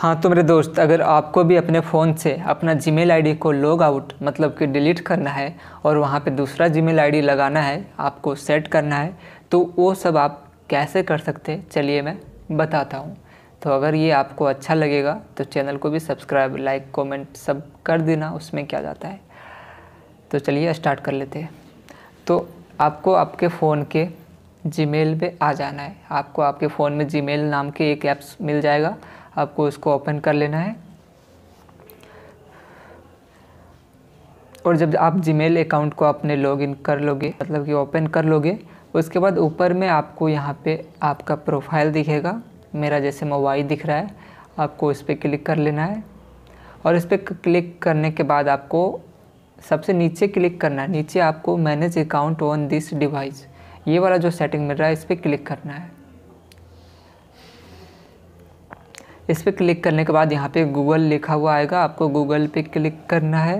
हाँ तो मेरे दोस्त अगर आपको भी अपने फ़ोन से अपना जीमेल आईडी को लॉग आउट मतलब कि डिलीट करना है और वहाँ पे दूसरा जीमेल आईडी लगाना है आपको सेट करना है तो वो सब आप कैसे कर सकते हैं चलिए मैं बताता हूँ तो अगर ये आपको अच्छा लगेगा तो चैनल को भी सब्सक्राइब लाइक कमेंट सब कर देना उसमें क्या जाता है तो चलिए स्टार्ट कर लेते हैं तो आपको आपके फ़ोन के जीमेल पे आ जाना है आपको आपके फ़ोन में जीमेल नाम के एक ऐप्स मिल जाएगा आपको इसको ओपन कर लेना है और जब आप जीमेल अकाउंट को अपने लॉगिन कर लोगे मतलब कि ओपन कर लोगे उसके बाद ऊपर में आपको यहाँ पे आपका प्रोफाइल दिखेगा मेरा जैसे मोबाइल दिख रहा है आपको इस पर क्लिक कर लेना है और इस पर क्लिक करने के बाद आपको सबसे नीचे क्लिक करना है नीचे आपको manage account on this device ये वाला जो सेटिंग मिल रहा है इस पर क्लिक करना है इस पर क्लिक करने के बाद यहाँ पे गूगल लिखा हुआ आएगा आपको गूगल पे क्लिक करना है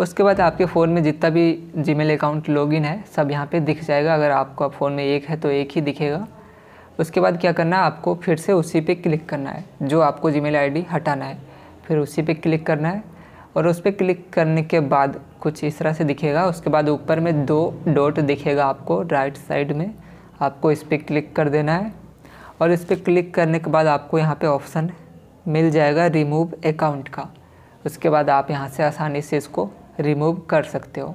उसके बाद आपके फ़ोन में जितना भी जीमेल अकाउंट लॉगिन है सब यहाँ पे दिख जाएगा अगर आपका फ़ोन में एक है तो एक ही दिखेगा उसके बाद क्या करना है आपको फिर से उसी पे क्लिक करना है जो आपको जी मेल हटाना है फिर उसी पर क्लिक करना है और उस पर क्लिक करने के बाद कुछ इस तरह से दिखेगा उसके बाद ऊपर में दो डॉट दिखेगा आपको राइट साइड में आपको इस पर क्लिक कर देना है और इस पर क्लिक करने के बाद आपको यहाँ पे ऑप्शन मिल जाएगा रिमूव अकाउंट का उसके बाद आप यहाँ से आसानी से इसको रिमूव कर सकते हो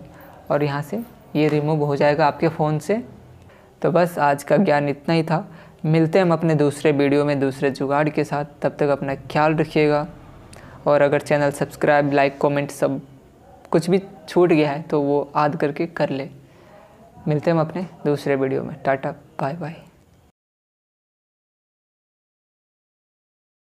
और यहाँ से ये रिमूव हो जाएगा आपके फ़ोन से तो बस आज का ज्ञान इतना ही था मिलते हैं हम अपने दूसरे वीडियो में दूसरे जुगाड़ के साथ तब तक अपना ख्याल रखिएगा और अगर चैनल सब्सक्राइब लाइक कमेंट सब कुछ भी छूट गया है तो वो आद करके कर ले मिलते हैं हम अपने दूसरे वीडियो में टाटा बाय बाय